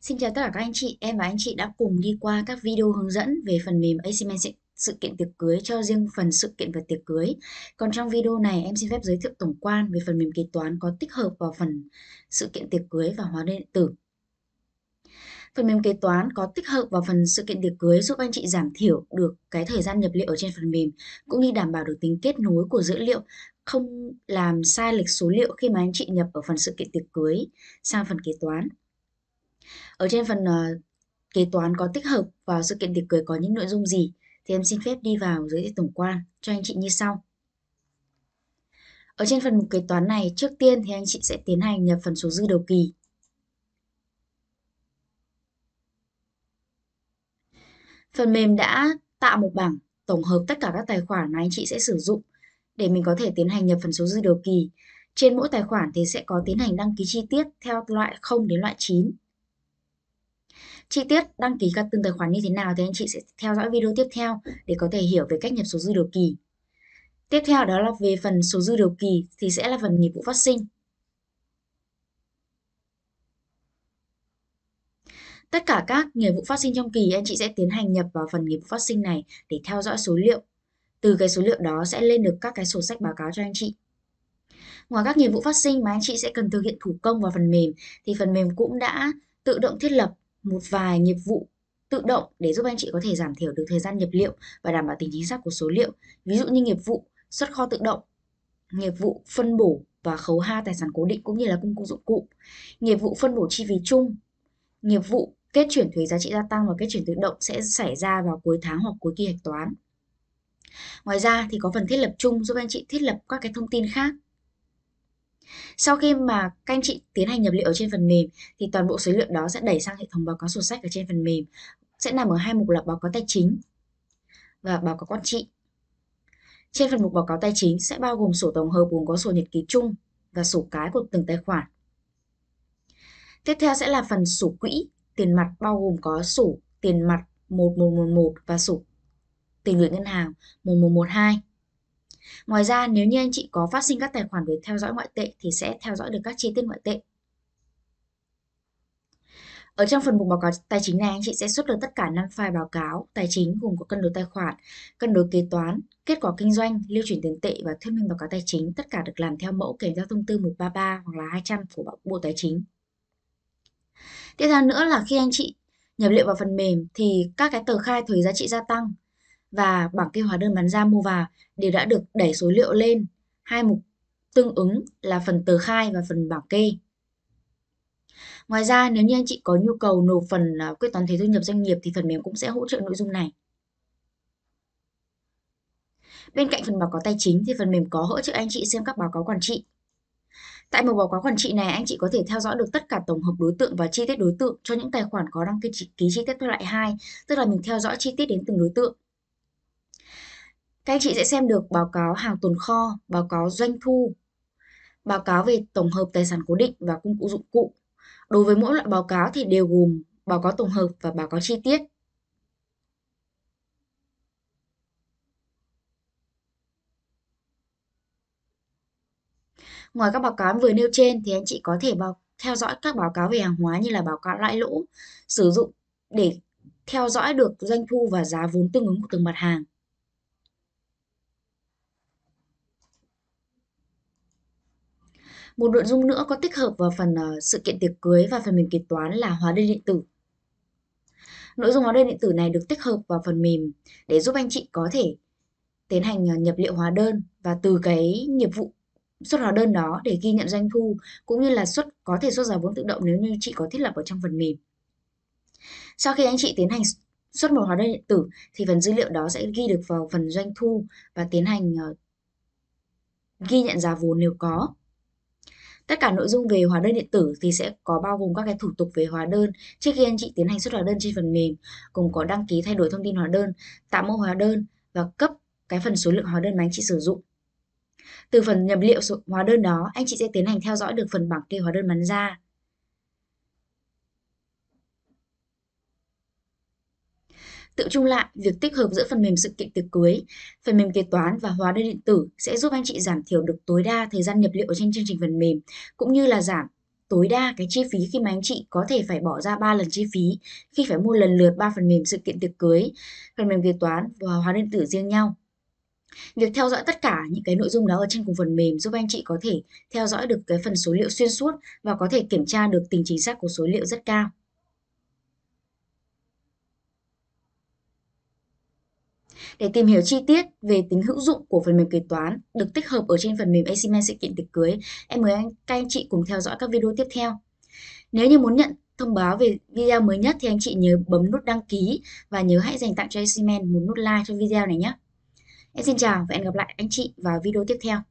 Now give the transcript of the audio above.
Xin chào tất cả các anh chị, em và anh chị đã cùng đi qua các video hướng dẫn về phần mềm Asimen sự kiện tiệc cưới cho riêng phần sự kiện và tiệc cưới. Còn trong video này em xin phép giới thiệu tổng quan về phần mềm kế toán có tích hợp vào phần sự kiện tiệc cưới và hóa đơn điện tử. Phần mềm kế toán có tích hợp vào phần sự kiện tiệc cưới giúp anh chị giảm thiểu được cái thời gian nhập liệu ở trên phần mềm cũng như đảm bảo được tính kết nối của dữ liệu không làm sai lệch số liệu khi mà anh chị nhập ở phần sự kiện tiệc cưới sang phần kế toán. Ở trên phần uh, kế toán có tích hợp vào sự kiện tiệc cưới có những nội dung gì thì em xin phép đi vào dưới thiệu tổng quan cho anh chị như sau. Ở trên phần mục kế toán này, trước tiên thì anh chị sẽ tiến hành nhập phần số dư đầu kỳ. Phần mềm đã tạo một bảng tổng hợp tất cả các tài khoản mà anh chị sẽ sử dụng để mình có thể tiến hành nhập phần số dư đầu kỳ. Trên mỗi tài khoản thì sẽ có tiến hành đăng ký chi tiết theo loại 0 đến loại 9. Chi tiết đăng ký các từng tài khoản như thế nào thì anh chị sẽ theo dõi video tiếp theo để có thể hiểu về cách nhập số dư đầu kỳ. Tiếp theo đó là về phần số dư đầu kỳ thì sẽ là phần nghiệp vụ phát sinh. Tất cả các nghiệp vụ phát sinh trong kỳ anh chị sẽ tiến hành nhập vào phần nghiệp vụ phát sinh này để theo dõi số liệu. Từ cái số liệu đó sẽ lên được các cái sổ sách báo cáo cho anh chị. Ngoài các nghiệp vụ phát sinh mà anh chị sẽ cần thực hiện thủ công vào phần mềm thì phần mềm cũng đã tự động thiết lập một vài nghiệp vụ tự động để giúp anh chị có thể giảm thiểu được thời gian nhập liệu và đảm bảo tính chính xác của số liệu. Ví dụ như nghiệp vụ xuất kho tự động, nghiệp vụ phân bổ và khấu ha tài sản cố định cũng như là công cụ dụng cụ, nghiệp vụ phân bổ chi phí chung, nghiệp vụ kết chuyển thuế giá trị gia tăng và kết chuyển tự động sẽ xảy ra vào cuối tháng hoặc cuối kỳ hạch toán. Ngoài ra thì có phần thiết lập chung giúp anh chị thiết lập các cái thông tin khác sau khi mà các anh chị tiến hành nhập liệu ở trên phần mềm thì toàn bộ số liệu đó sẽ đẩy sang hệ thống báo cáo sổ sách ở trên phần mềm, sẽ nằm ở hai mục là báo cáo tài chính và báo cáo quản trị. Trên phần mục báo cáo tài chính sẽ bao gồm sổ tổng hợp gồm có sổ nhật ký chung và sổ cái của từng tài khoản. Tiếp theo sẽ là phần sổ quỹ tiền mặt bao gồm có sổ tiền mặt 1111 và sổ tiền gửi ngân hàng 1112. Ngoài ra, nếu như anh chị có phát sinh các tài khoản về theo dõi ngoại tệ thì sẽ theo dõi được các chi tiết ngoại tệ. Ở trong phần mục báo cáo tài chính này, anh chị sẽ xuất được tất cả 5 file báo cáo tài chính gồm có cân đối tài khoản, cân đối kế toán, kết quả kinh doanh, lưu chuyển tiền tệ và thuyết minh báo cáo tài chính. Tất cả được làm theo mẫu kèm theo thông tư 133 hoặc là 200 của Bộ Tài chính. Tiếp theo nữa là khi anh chị nhập liệu vào phần mềm thì các cái tờ khai thuế giá trị gia tăng và bảng kê hóa đơn bán ra mua vào đều đã được đẩy số liệu lên hai mục tương ứng là phần tờ khai và phần bảng kê. Ngoài ra, nếu như anh chị có nhu cầu nộp phần à, quyết toán thuế thu nhập doanh nghiệp thì phần mềm cũng sẽ hỗ trợ nội dung này. Bên cạnh phần báo cáo tài chính thì phần mềm có hỗ trợ anh chị xem các báo cáo quản trị. Tại mục báo cáo quản trị này, anh chị có thể theo dõi được tất cả tổng hợp đối tượng và chi tiết đối tượng cho những tài khoản có đăng ký, ký chi tiết loại 2, tức là mình theo dõi chi tiết đến từng đối tượng. Các anh chị sẽ xem được báo cáo hàng tồn kho, báo cáo doanh thu, báo cáo về tổng hợp tài sản cố định và công cụ dụng cụ. Đối với mỗi loại báo cáo thì đều gồm báo cáo tổng hợp và báo cáo chi tiết. Ngoài các báo cáo vừa nêu trên thì anh chị có thể báo, theo dõi các báo cáo về hàng hóa như là báo cáo lãi lỗ, sử dụng để theo dõi được doanh thu và giá vốn tương ứng của từng mặt hàng. Một nội dung nữa có tích hợp vào phần ờ, sự kiện tiệc cưới và phần mềm kế toán là hóa đơn điện tử. Nội dung hóa đơn điện tử này được tích hợp vào phần mềm để giúp anh chị có thể tiến hành ờ, nhập liệu hóa đơn và từ cái nghiệp vụ xuất hóa đơn đó để ghi nhận doanh thu cũng như là xuất có thể xuất giá vốn tự động nếu như chị có thiết lập ở trong phần mềm. Sau khi anh chị tiến hành xuất một hóa đơn điện tử thì phần dữ liệu đó sẽ ghi được vào phần doanh thu và tiến hành ờ, ghi nhận giá vốn nếu có. Tất cả nội dung về hóa đơn điện tử thì sẽ có bao gồm các cái thủ tục về hóa đơn trước khi anh chị tiến hành xuất hóa đơn trên phần mềm, gồm có đăng ký thay đổi thông tin hóa đơn, tạo mẫu hóa đơn và cấp cái phần số lượng hóa đơn mà anh chị sử dụng. Từ phần nhập liệu hóa đơn đó, anh chị sẽ tiến hành theo dõi được phần bảng kê hóa đơn bán ra. Tự chung lại, việc tích hợp giữa phần mềm sự kiện tiệc cưới, phần mềm kế toán và hóa đơn điện tử sẽ giúp anh chị giảm thiểu được tối đa thời gian nhập liệu trên chương trình phần mềm, cũng như là giảm tối đa cái chi phí khi mà anh chị có thể phải bỏ ra 3 lần chi phí khi phải mua lần lượt 3 phần mềm sự kiện tiệc cưới, phần mềm kế toán và hóa đơn điện tử riêng nhau. Việc theo dõi tất cả những cái nội dung đó ở trên cùng phần mềm giúp anh chị có thể theo dõi được cái phần số liệu xuyên suốt và có thể kiểm tra được tính chính xác của số liệu rất cao. Để tìm hiểu chi tiết về tính hữu dụng của phần mềm kế toán được tích hợp ở trên phần mềm Aximen sự kiện tiệc cưới, em mời anh, các anh chị cùng theo dõi các video tiếp theo. Nếu như muốn nhận thông báo về video mới nhất thì anh chị nhớ bấm nút đăng ký và nhớ hãy dành tặng cho Aximen một nút like cho video này nhé. Em xin chào và hẹn gặp lại anh chị vào video tiếp theo.